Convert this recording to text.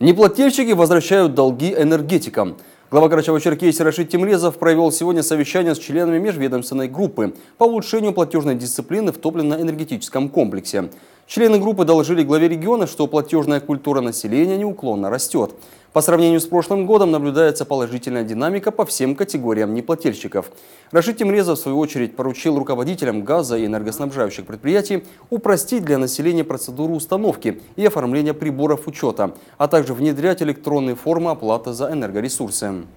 Неплательщики возвращают долги энергетикам. Глава Карачаева-Черкесии Рашид Тимрезов провел сегодня совещание с членами межведомственной группы по улучшению платежной дисциплины в топливно-энергетическом комплексе. Члены группы доложили главе региона, что платежная культура населения неуклонно растет. По сравнению с прошлым годом наблюдается положительная динамика по всем категориям неплательщиков. Рашид Тимрезов, в свою очередь, поручил руководителям газа и энергоснабжающих предприятий упростить для населения процедуру установки и оформления приборов учета, а также внедрять электронные формы оплаты за энергоресурсы.